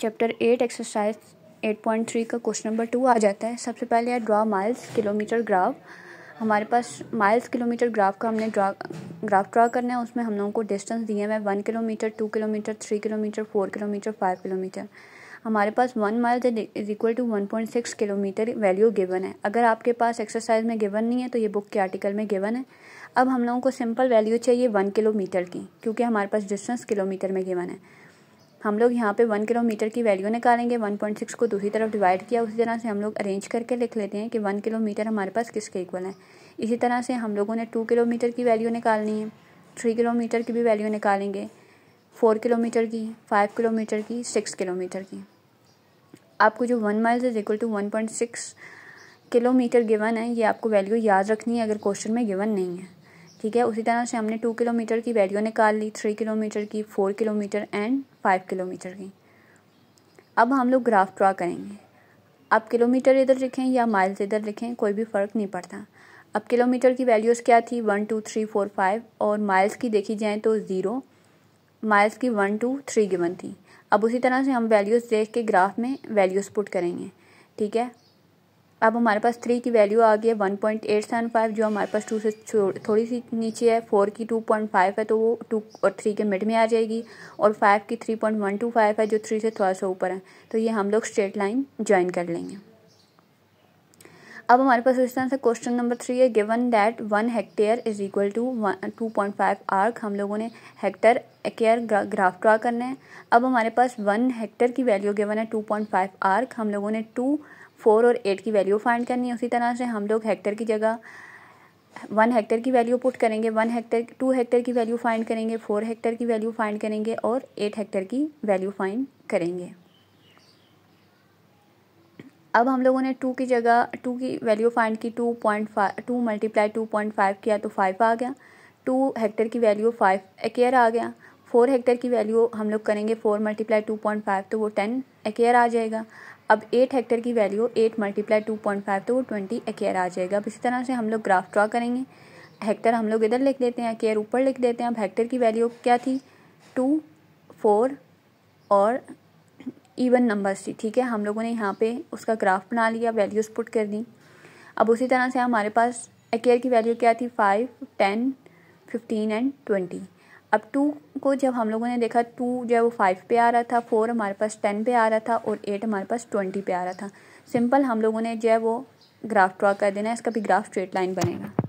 chapter eight exercise eight point three का question number two आ जाता है सबसे पहले है ड्रा माइल्स किलोमीटर ग्राफ हमारे पास माइल्स किलोमीटर ग्राफ का हमने ड्रा ग्राफ ड्रा करना है उसमें हम लोगों को डिस्टेंस दिए हुए one kilometre two kilometre three kilometre four kilometre five kilometre हमारे पास one mile is equal to one point six kilometre value given है अगर आपके पास एक्सरसाइज में गिवन नहीं है तो ये बुक के आर्टिकल में गिवन है अब हम लोगों को सिंपल वैल्यू चाहिए वन किलोमीटर की क्योंकि हमारे पास डिस्टेंस किलोमीटर में गिवन है हम लोग यहाँ पे वन किलोमीटर की वैल्यू निकालेंगे वन पॉइंट सिक्स को दूसरी तरफ डिवाइड किया उसी तरह से हम लोग अरेंज करके लिख लेते हैं कि वन किलोमीटर हमारे पास किसके इक्वल है इसी तरह से हम लोगों ने टू किलोमीटर की वैल्यू निकालनी है थ्री किलोमीटर की भी वैल्यू निकालेंगे फोर किलोमीटर की फाइव किलोमीटर की सिक्स किलोमीटर की आपको जो one miles is equal to one point six kilometre given है ये आपको वैल्यू याद रखनी है अगर क्वेश्चन में गिवन नहीं है ठीक है उसी तरह से हमने टू किलोमीटर की वैल्यू निकाल ली थ्री किलोमीटर की four kilometre and five kilometre की अब हम लोग ग्राफ ड्रा करेंगे आप किलोमीटर इधर लिखें या माइल्स इधर लिखें कोई भी फ़र्क नहीं पड़ता अब किलोमीटर की वैल्यूज़ क्या थी one two three four five और माइल्स की देखी जाए तो ज़ीरो माइल्स की वन टू थ्री गिवन थी अब उसी तरह से हम वैल्यूज़ देख के ग्राफ में वैल्यूज़ पुट करेंगे ठीक है अब हमारे पास थ्री की वैल्यू आ गई है one point eight seven five जो हमारे पास टू से थोड़ी सी नीचे है फोर की टू पॉइंट फाइव है तो वो टू और थ्री के मिड में आ जाएगी और फाइव की three point one two five है जो थ्री से थोड़ा सा ऊपर है तो ये हम लोग स्ट्रेट लाइन ज्वाइन कर लेंगे अब हमारे पास इस तरह से क्वेश्चन नंबर थ्री है given that one hectare is equal to two point five आर्क हम लोगों ने हेक्टर केयर ग्राफ ड्रा करना है अब हमारे पास वन हेक्टर की वैल्यू गिवन है टू पॉइंट फाइव आर्क हम लोगों ने टू फोर और एट की वैल्यू फाइंड करनी है उसी तरह से हम लोग हेक्टर की जगह वन हेक्टर की वैल्यू पुट करेंगे वन हेक्टर टू हेक्टर की वैल्यू फाइंड करेंगे फोर हेक्टर की वैल्यू फाइंड करेंगे और एट हेक्टर की वैल्यू फाइंड करेंगे अब हम लोगों ने टू की जगह टू की वैल्यू फाइंड की two point five two multiply two point five किया तो फाइव आ गया टू हेक्टर की वैल्यू फाइव एकेयर आ गया फोर हेक्टेयर की वैल्यू हम लोग करेंगे four multiply two point five तो वो टेन एकेयर आ जाएगा अब एट हेक्टेयर की value eight multiply two point five तो वो ट्वेंटी एकेयर आ जाएगा अब इसी तरह से हम लोग ग्राफ ड्रा करेंगे हेक्टर हम लोग इधर लिख देते हैं एकेयर ऊपर लिख देते हैं अब हेक्टेयर की वैल्यू क्या थी टू फोर और इवन नंबर्स थी ठीक है हम लोगों ने यहाँ पे उसका ग्राफ बना लिया वैल्यूज़ पुट कर दी अब उसी तरह से हमारे पास एकेयर की वैल्यू क्या थी five ten fifteen and twenty अब टू को जब हम लोगों ने देखा टू जो है वो फाइव पे आ रहा था फोर हमारे पास टेन पे आ रहा था और एट हमारे पास ट्वेंटी पे आ रहा था सिंपल हम लोगों ने जो है वो ग्राफ ड्रा कर देना है इसका भी ग्राफ स्ट्रेट लाइन बनेगा